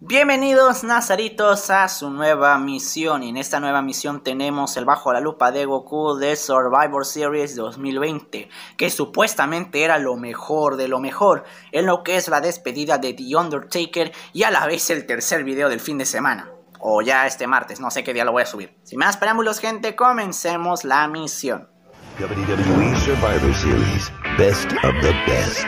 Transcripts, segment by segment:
Bienvenidos Nazaritos a su nueva misión y en esta nueva misión tenemos el bajo la lupa de Goku de Survivor Series 2020 que supuestamente era lo mejor de lo mejor en lo que es la despedida de The Undertaker y a la vez el tercer video del fin de semana o ya este martes, no sé qué día lo voy a subir. Sin más preámbulos gente, comencemos la misión. WWE Survivor Series, best of the best.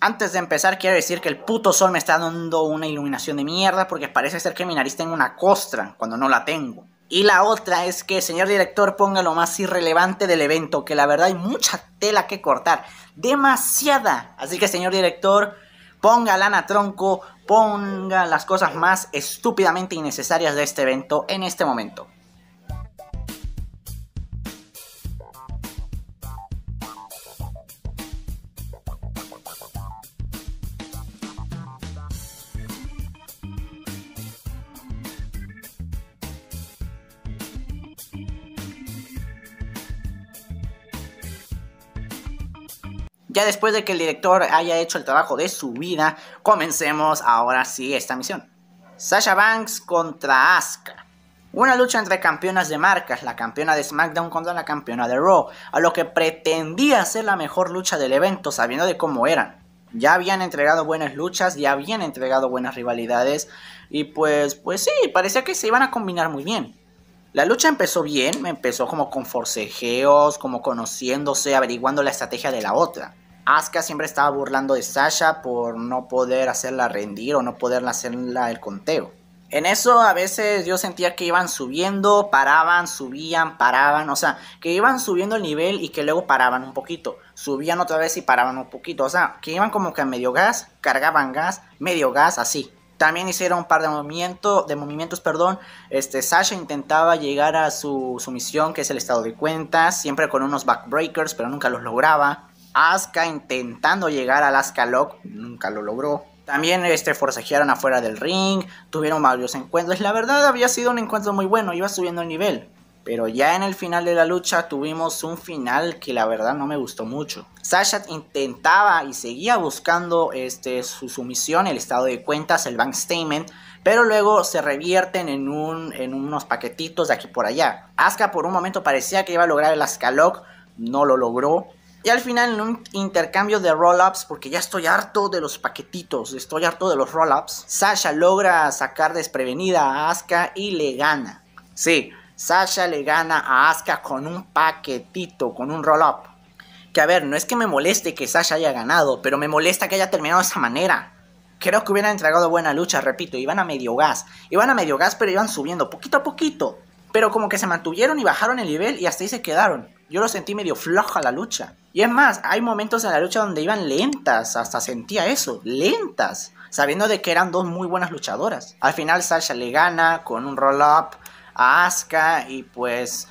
Antes de empezar, quiero decir que el puto sol me está dando una iluminación de mierda porque parece ser que mi nariz tengo una costra cuando no la tengo. Y la otra es que, señor director, ponga lo más irrelevante del evento, que la verdad hay mucha tela que cortar. Demasiada. Así que, señor director, ponga lana tronco, ponga las cosas más estúpidamente innecesarias de este evento en este momento. Ya después de que el director haya hecho el trabajo de su vida, comencemos ahora sí esta misión. Sasha Banks contra Asuka. Una lucha entre campeonas de marcas, la campeona de SmackDown contra la campeona de Raw, a lo que pretendía ser la mejor lucha del evento sabiendo de cómo eran. Ya habían entregado buenas luchas, ya habían entregado buenas rivalidades y pues, pues sí, parecía que se iban a combinar muy bien. La lucha empezó bien, empezó como con forcejeos, como conociéndose, averiguando la estrategia de la otra. Asuka siempre estaba burlando de Sasha por no poder hacerla rendir o no poder hacerla el conteo. En eso a veces yo sentía que iban subiendo, paraban, subían, paraban, o sea, que iban subiendo el nivel y que luego paraban un poquito, subían otra vez y paraban un poquito, o sea, que iban como que a medio gas, cargaban gas, medio gas, así. También hicieron un par de, de movimientos, perdón. Este, Sasha intentaba llegar a su, su misión, que es el estado de cuentas, siempre con unos backbreakers, pero nunca los lograba. Asuka intentando llegar al Asuka nunca lo logró. También este, forcejearon afuera del ring, tuvieron varios encuentros. La verdad había sido un encuentro muy bueno, iba subiendo el nivel. Pero ya en el final de la lucha tuvimos un final que la verdad no me gustó mucho. Sasha intentaba y seguía buscando este, su sumisión, el estado de cuentas, el bank statement. Pero luego se revierten en, un, en unos paquetitos de aquí por allá. Asuka por un momento parecía que iba a lograr el Lock. no lo logró. Y al final en un intercambio de roll-ups, porque ya estoy harto de los paquetitos, estoy harto de los roll-ups, Sasha logra sacar desprevenida a Asuka y le gana. Sí, Sasha le gana a Asuka con un paquetito, con un roll-up. Que a ver, no es que me moleste que Sasha haya ganado, pero me molesta que haya terminado de esa manera. Creo que hubieran entregado buena lucha, repito, iban a medio gas. Iban a medio gas, pero iban subiendo poquito a poquito. Pero como que se mantuvieron y bajaron el nivel y hasta ahí se quedaron. Yo lo sentí medio flojo a la lucha. Y es más, hay momentos en la lucha donde iban lentas, hasta sentía eso, lentas, sabiendo de que eran dos muy buenas luchadoras. Al final Sasha le gana con un roll-up a Asuka y pues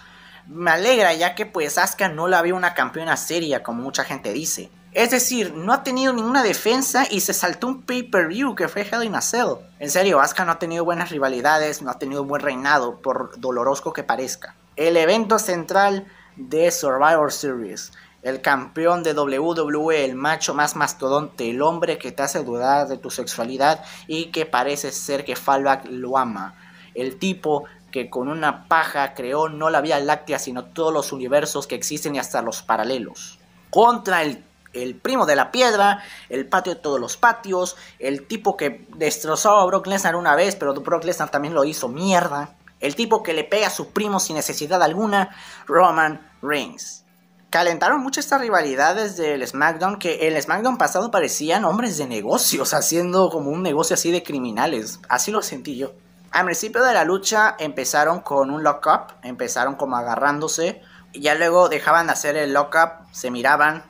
me alegra ya que pues Asuka no la vio una campeona seria como mucha gente dice. Es decir, no ha tenido ninguna defensa y se saltó un pay-per-view que fue Hell in a Cell. En serio, Asuka no ha tenido buenas rivalidades, no ha tenido buen reinado, por doloroso que parezca. El evento central de Survivor Series. El campeón de WWE, el macho más mastodonte, el hombre que te hace dudar de tu sexualidad y que parece ser que Fallback lo ama. El tipo que con una paja creó no la Vía Láctea, sino todos los universos que existen y hasta los paralelos. Contra el el primo de la piedra, el patio de todos los patios, el tipo que destrozó a Brock Lesnar una vez, pero Brock Lesnar también lo hizo mierda, el tipo que le pega a su primo sin necesidad alguna, Roman Reigns. Calentaron mucho estas rivalidades del SmackDown, que el SmackDown pasado parecían hombres de negocios, haciendo como un negocio así de criminales, así lo sentí yo. Al principio de la lucha empezaron con un lock-up, empezaron como agarrándose, y ya luego dejaban de hacer el lock-up, se miraban,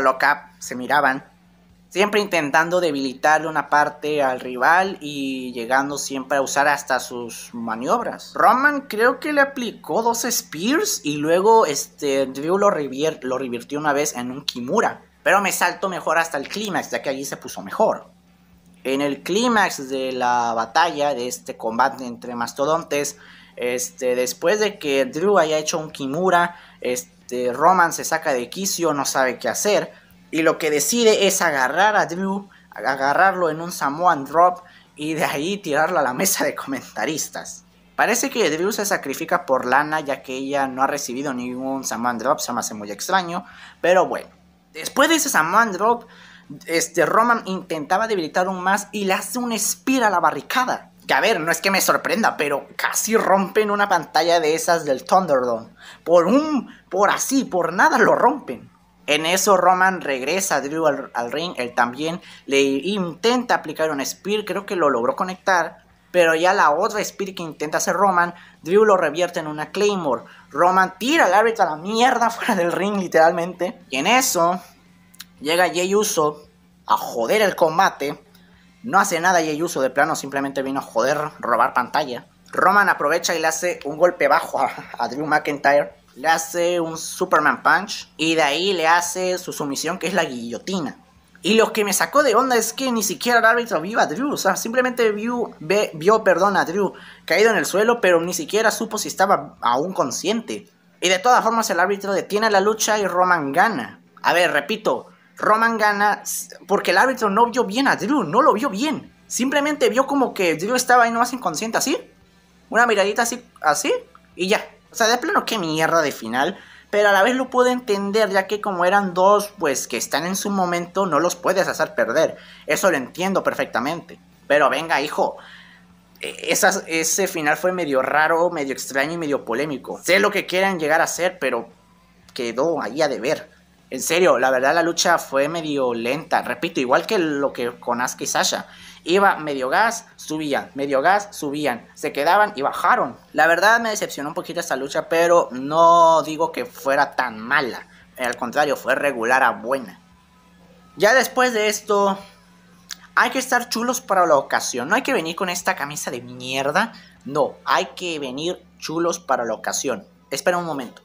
loca se miraban, siempre intentando debilitar una parte al rival y llegando siempre a usar hasta sus maniobras. Roman creo que le aplicó dos Spears y luego este, Drew lo, lo revirtió una vez en un Kimura. Pero me salto mejor hasta el clímax, ya que allí se puso mejor. En el clímax de la batalla, de este combate entre mastodontes, este, después de que Drew haya hecho un Kimura, este, Roman se saca de quicio, no sabe qué hacer. Y lo que decide es agarrar a Drew, agarrarlo en un Samoan Drop y de ahí tirarlo a la mesa de comentaristas. Parece que Drew se sacrifica por Lana ya que ella no ha recibido ningún Samoan Drop, se me hace muy extraño, pero bueno. Después de ese Samoan Drop, este, Roman intentaba debilitar un más y le hace un spear a la barricada que a ver, no es que me sorprenda, pero casi rompen una pantalla de esas del Thunderdome. Por un, por así, por nada lo rompen. En eso Roman regresa a Drew al, ring, él también le intenta aplicar un spear, creo que lo logró conectar, pero ya la otra spear que intenta hacer Roman, Drew lo revierte en una Claymore. Roman tira al árbitro a la mierda fuera del ring literalmente. Y en eso llega Jeyuso Uso a joder el combate no hace nada y uso de plano simplemente vino a joder, robar pantalla. Roman aprovecha y le hace un golpe bajo a, Drew McIntyre. Le hace un Superman Punch y de ahí le hace su sumisión que es la guillotina. Y lo que me sacó de onda es que ni siquiera el árbitro vio a Drew, o sea, simplemente vio, vio perdón, a Drew caído en el suelo, pero ni siquiera supo si estaba aún consciente. Y de todas formas el árbitro detiene la lucha y Roman gana. A ver, repito, Roman gana porque el árbitro no vio bien a Drew, no lo vio bien. Simplemente vio como que Drew estaba ahí nomás inconsciente, así. Una miradita así, así, y ya. O sea, de plano, qué mierda de final. Pero a la vez lo pude entender, ya que como eran dos, pues que están en su momento, no los puedes hacer perder. Eso lo entiendo perfectamente. Pero venga, hijo. E, ese final fue medio raro, medio extraño y medio polémico. Sé lo que quieran llegar a ser, pero quedó ahí a deber en serio, la verdad la lucha fue medio lenta. Repito, igual que lo que con Asuka y Sasha. Iba medio gas, subían, medio gas, subían, se quedaban y bajaron. La verdad me decepcionó un poquito esta lucha, pero no digo que fuera tan mala. Al contrario, fue regular a buena. Ya después de esto, hay que estar chulos para la ocasión. No hay que venir con esta camisa de mierda. No, hay que venir chulos para la ocasión. Espera un momento.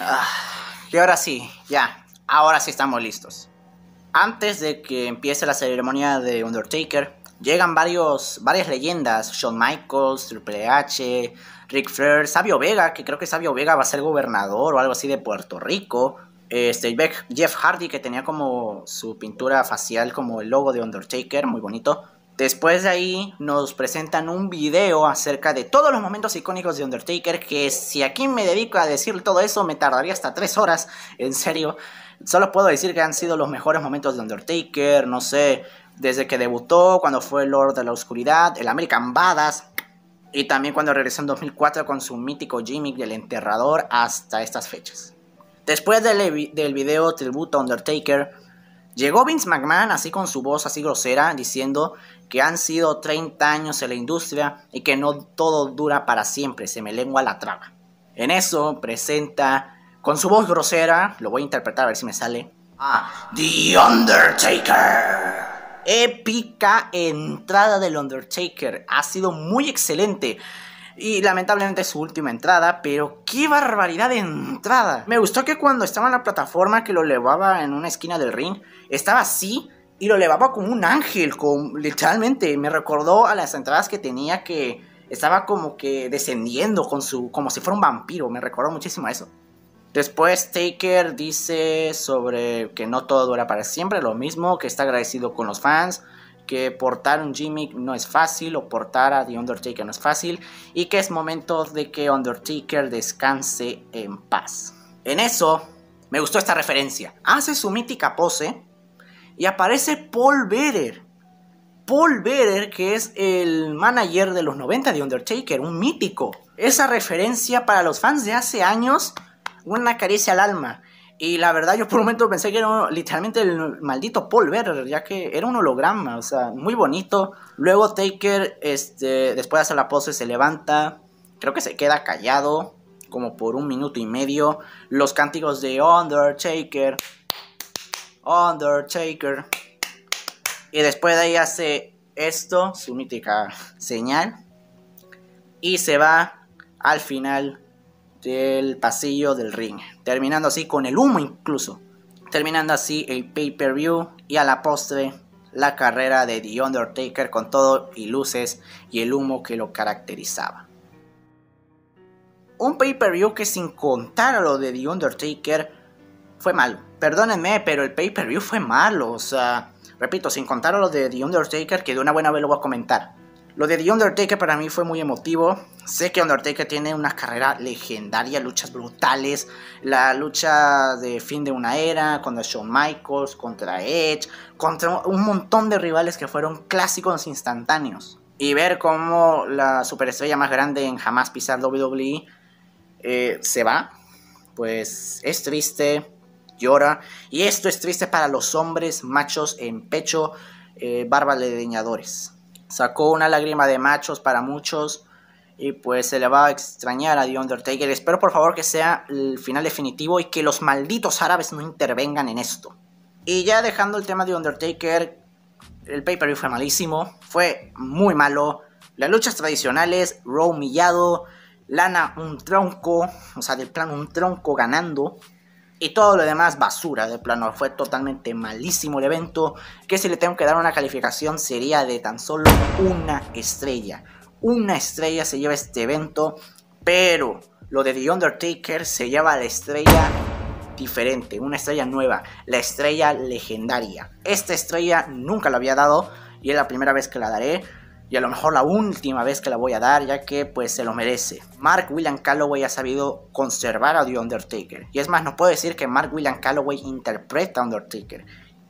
Ah, y ahora sí, ya, ahora sí estamos listos. Antes de que empiece la ceremonia de Undertaker, llegan varios, varias leyendas, Shawn Michaels, Triple H, Rick Flair, Sabio Vega, que creo que Sabio Vega va a ser gobernador o algo así de Puerto Rico, este, Jeff Hardy que tenía como su pintura facial como el logo de Undertaker, muy bonito, Después de ahí nos presentan un video acerca de todos los momentos icónicos de Undertaker, que si aquí me dedico a decir todo eso me tardaría hasta tres horas, en serio. Solo puedo decir que han sido los mejores momentos de Undertaker, no sé, desde que debutó, cuando fue Lord de la Oscuridad, el American Badass, y también cuando regresó en 2004 con su mítico gimmick del enterrador hasta estas fechas. Después del, del video tributo a Undertaker, llegó Vince McMahon así con su voz así grosera diciendo que han sido 30 años en la industria y que no todo dura para siempre, se me lengua la traba. En eso presenta, con su voz grosera, lo voy a interpretar a ver si me sale, a The Undertaker. Épica entrada del Undertaker, ha sido muy excelente. Y lamentablemente su última entrada, pero qué barbaridad de entrada. Me gustó que cuando estaba en la plataforma que lo elevaba en una esquina del ring, estaba así y lo elevaba como un ángel, literalmente. Me recordó a las entradas que tenía que estaba como que descendiendo con su, como si fuera un vampiro. Me recordó muchísimo a eso. Después Taker dice sobre que no todo dura para siempre, lo mismo, que está agradecido con los fans, que portar un gimmick no es fácil o portar a The Undertaker no es fácil y que es momento de que Undertaker descanse en paz. En eso, me gustó esta referencia. Hace su mítica pose y aparece Paul Bearer. Paul Bearer, que es el manager de los 90 de Undertaker, un mítico. Esa referencia para los fans de hace años, una caricia al alma. Y la verdad, yo por un momento pensé que era literalmente el maldito Paul Bearer, ya que era un holograma, o sea, muy bonito. Luego Taker, este, después de hacer la pose, se levanta, creo que se queda callado, como por un minuto y medio. Los cánticos de Undertaker, Undertaker. Y después de ahí hace esto, su mítica señal. Y se va al final del pasillo del ring. Terminando así con el humo incluso. Terminando así el pay-per-view y a la postre la carrera de The Undertaker con todo y luces y el humo que lo caracterizaba. Un pay-per-view que sin contar a lo de The Undertaker fue malo perdónenme, pero el pay-per-view fue malo. O sea, repito, sin contar lo de The Undertaker, que de una buena vez lo voy a comentar. Lo de The Undertaker para mí fue muy emotivo. Sé que Undertaker tiene una carrera legendaria, luchas brutales. La lucha de fin de una era contra Shawn Michaels, contra Edge, contra un montón de rivales que fueron clásicos instantáneos. Y ver cómo la superestrella más grande en jamás pisar WWE eh, se va, pues es triste llora. Y esto es triste para los hombres machos en pecho, eh, de leñadores. Sacó una lágrima de machos para muchos. Y pues se le va a extrañar a The Undertaker. Espero por favor que sea el final definitivo y que los malditos árabes no intervengan en esto. Y ya dejando el tema de Undertaker, el pay-per-view fue malísimo, fue muy malo. Las luchas tradicionales, Raw humillado, Lana un tronco, o sea, del plan un tronco ganando. Y todo lo demás basura, de plano. Fue totalmente malísimo el evento. Que si le tengo que dar una calificación sería de tan solo una estrella. Una estrella se lleva este evento. Pero lo de The Undertaker se lleva la estrella diferente. Una estrella nueva. La estrella legendaria. Esta estrella nunca la había dado. Y es la primera vez que la daré y a lo mejor la última vez que la voy a dar, ya que pues se lo merece. Mark William Calloway ha sabido conservar a The Undertaker. Y es más, no puedo decir que Mark William Calloway interpreta a Undertaker.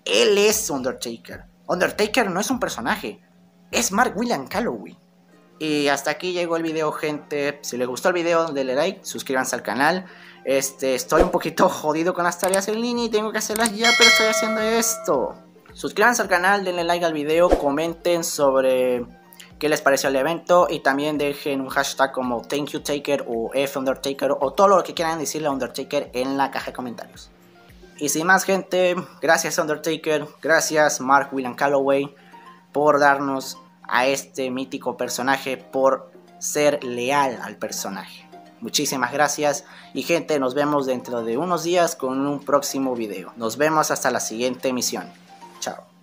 Él es Undertaker. Undertaker no es un personaje, es Mark William Calloway. Y hasta aquí llegó el video, gente. Si les gustó el video, denle like, suscríbanse al canal. Este, estoy un poquito jodido con las tareas en línea y tengo que hacerlas ya, pero estoy haciendo esto. Suscríbanse al canal, denle like al video, comenten sobre qué les pareció el evento y también dejen un hashtag como Thank You Taker o F Undertaker o todo lo que quieran decirle a Undertaker en la caja de comentarios. Y sin más gente, gracias Undertaker, gracias Mark William Calloway por darnos a este mítico personaje, por ser leal al personaje. Muchísimas gracias y gente, nos vemos dentro de unos días con un próximo video. Nos vemos hasta la siguiente emisión. Chao.